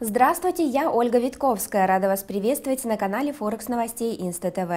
Здравствуйте, я Ольга Витковская. Рада вас приветствовать на канале Форекс Новостей Инста ТВ.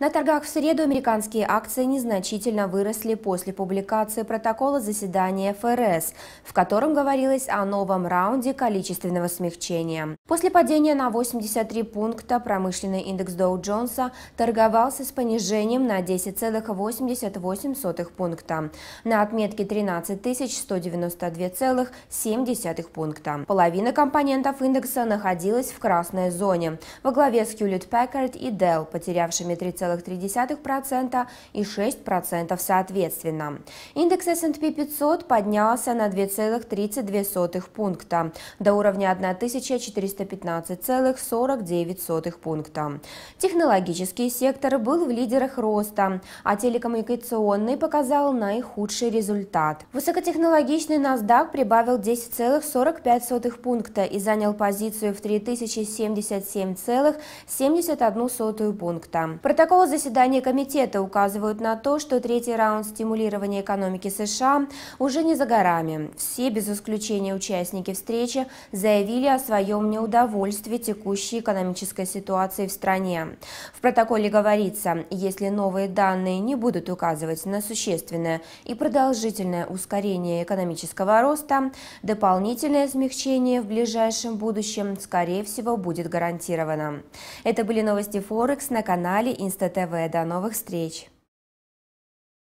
На торгах в среду американские акции незначительно выросли после публикации протокола заседания ФРС, в котором говорилось о новом раунде количественного смягчения. После падения на 83 пункта промышленный индекс Доу Джонса торговался с понижением на 10,88 пункта на отметке 13 192,7 пункта. Половина компонентов рынков индекса находилась в красной зоне, во главе с Hewlett Packard и Dell, потерявшими 3,3% и 6% соответственно. Индекс S&P 500 поднялся на 2,32 пункта до уровня 1415,49 пункта. Технологический сектор был в лидерах роста, а телекоммуникационный показал наихудший результат. Высокотехнологичный NASDAQ прибавил 10,45 пункта и занял занял позицию в 3077,71 пункта. Протокол заседания комитета указывают на то, что третий раунд стимулирования экономики США уже не за горами. Все, без исключения участники встречи, заявили о своем неудовольствии текущей экономической ситуации в стране. В протоколе говорится, если новые данные не будут указывать на существенное и продолжительное ускорение экономического роста, дополнительное смягчение в ближайшем ближайшем будущем, скорее всего, будет гарантировано. Это были новости Форекс на канале Инста ТВ. До новых встреч!